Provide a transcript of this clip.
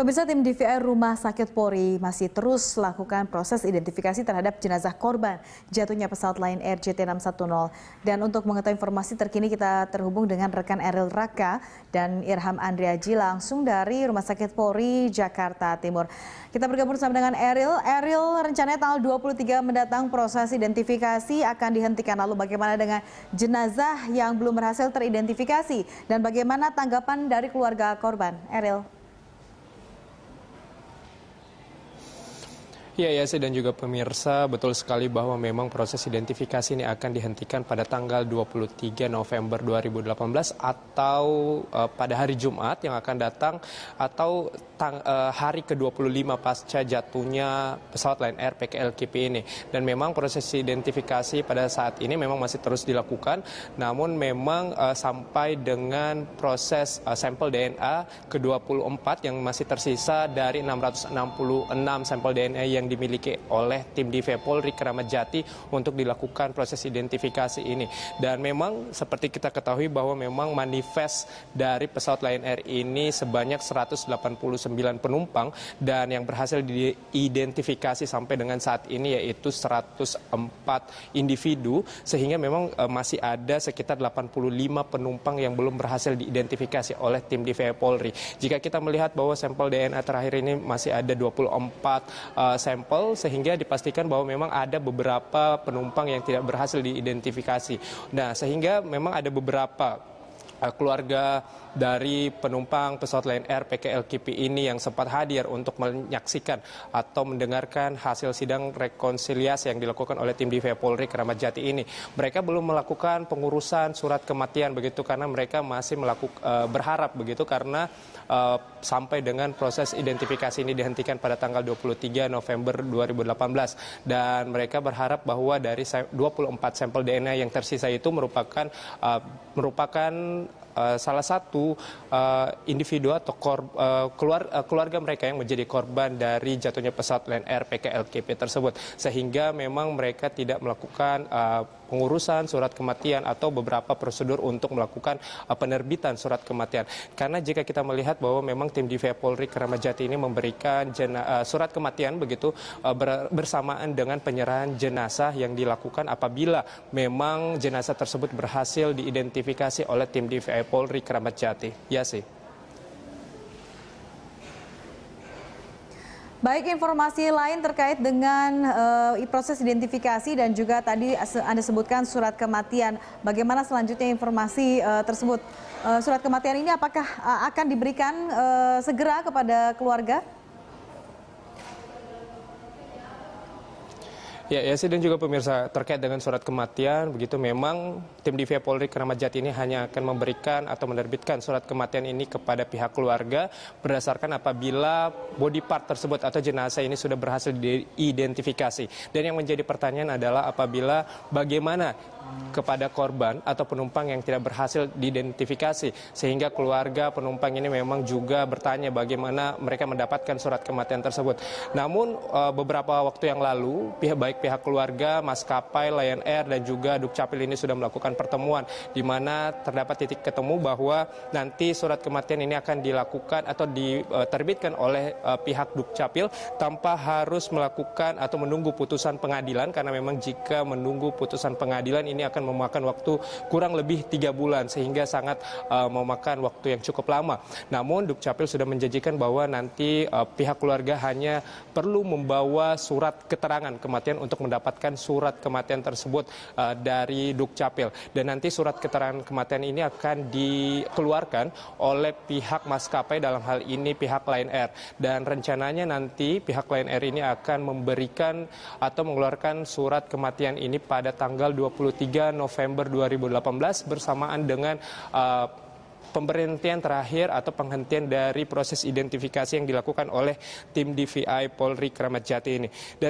Pemirsa tim DVR Rumah Sakit Polri masih terus melakukan proses identifikasi terhadap jenazah korban jatuhnya pesawat Lion Air JT610. Dan untuk mengetahui informasi terkini kita terhubung dengan rekan Eril Raka dan Irham Andriaji langsung dari Rumah Sakit Polri Jakarta Timur. Kita bergabung bersama dengan Eril. Eril rencananya tanggal 23 mendatang proses identifikasi akan dihentikan. Lalu bagaimana dengan jenazah yang belum berhasil teridentifikasi dan bagaimana tanggapan dari keluarga korban? Eril. Ya, sih dan juga pemirsa, betul sekali bahwa memang proses identifikasi ini akan dihentikan pada tanggal 23 November 2018 atau uh, pada hari Jumat yang akan datang atau tang, uh, hari ke-25 pasca jatuhnya pesawat Lion Air PKLKP ini. Dan memang proses identifikasi pada saat ini memang masih terus dilakukan, namun memang uh, sampai dengan proses uh, sampel DNA ke-24 yang masih tersisa dari 666 sampel DNA yang dimiliki oleh tim DV Polri Keramat Jati untuk dilakukan proses identifikasi ini. Dan memang seperti kita ketahui bahwa memang manifest dari pesawat Lion Air ini sebanyak 189 penumpang dan yang berhasil diidentifikasi sampai dengan saat ini yaitu 104 individu sehingga memang eh, masih ada sekitar 85 penumpang yang belum berhasil diidentifikasi oleh tim DVI Polri. Jika kita melihat bahwa sampel DNA terakhir ini masih ada 24 uh, eh, sampel sampel sehingga dipastikan bahwa memang ada beberapa penumpang yang tidak berhasil diidentifikasi. Nah, sehingga memang ada beberapa eh, keluarga dari penumpang pesawat Lion Air PKLKP ini yang sempat hadir untuk menyaksikan atau mendengarkan hasil sidang rekonsiliasi yang dilakukan oleh tim DVI Polri Keramat Jati ini. Mereka belum melakukan pengurusan surat kematian begitu karena mereka masih melakukan e, berharap begitu karena e, sampai dengan proses identifikasi ini dihentikan pada tanggal 23 November 2018 dan mereka berharap bahwa dari 24 sampel DNA yang tersisa itu merupakan e, merupakan salah satu satu uh, individu atau kor, uh, keluar, uh, keluarga mereka yang menjadi korban dari jatuhnya pesawat Lion Air PKLKP tersebut sehingga memang mereka tidak melakukan uh, pengurusan surat kematian atau beberapa prosedur untuk melakukan uh, penerbitan surat kematian. Karena jika kita melihat bahwa memang tim DVI Polri Keramajati ini memberikan jena, uh, surat kematian begitu uh, bersamaan dengan penyerahan jenazah yang dilakukan apabila memang jenazah tersebut berhasil diidentifikasi oleh tim DVI Polri Keramajati. Ya sih. Baik informasi lain terkait dengan uh, proses identifikasi dan juga tadi Anda sebutkan surat kematian. Bagaimana selanjutnya informasi uh, tersebut? Uh, surat kematian ini apakah akan diberikan uh, segera kepada keluarga? Ya, ya dan juga pemirsa terkait dengan surat kematian, begitu memang tim DVI Polri Keramat Jati ini hanya akan memberikan atau menerbitkan surat kematian ini kepada pihak keluarga berdasarkan apabila body part tersebut atau jenazah ini sudah berhasil diidentifikasi. Dan yang menjadi pertanyaan adalah apabila bagaimana kepada korban atau penumpang yang tidak berhasil diidentifikasi sehingga keluarga penumpang ini memang juga bertanya bagaimana mereka mendapatkan surat kematian tersebut. Namun eh, beberapa waktu yang lalu pihak baik pihak keluarga, maskapai, Lion Air dan juga Dukcapil ini sudah melakukan pertemuan di mana terdapat titik ketemu bahwa nanti surat kematian ini akan dilakukan atau diterbitkan oleh eh, pihak Dukcapil tanpa harus melakukan atau menunggu putusan pengadilan karena memang jika menunggu putusan pengadilan ini akan memakan waktu kurang lebih tiga bulan sehingga sangat eh, memakan waktu yang cukup lama. Namun Dukcapil sudah menjanjikan bahwa nanti eh, pihak keluarga hanya perlu membawa surat keterangan kematian untuk untuk mendapatkan surat kematian tersebut uh, dari Dukcapil. Dan nanti surat keterangan kematian ini akan dikeluarkan oleh pihak maskapai dalam hal ini pihak Lion Air. Dan rencananya nanti pihak Lion Air ini akan memberikan atau mengeluarkan surat kematian ini pada tanggal 23 November 2018 bersamaan dengan uh, pemberhentian terakhir atau penghentian dari proses identifikasi yang dilakukan oleh tim DVI Polri Kramat Jati ini. Dan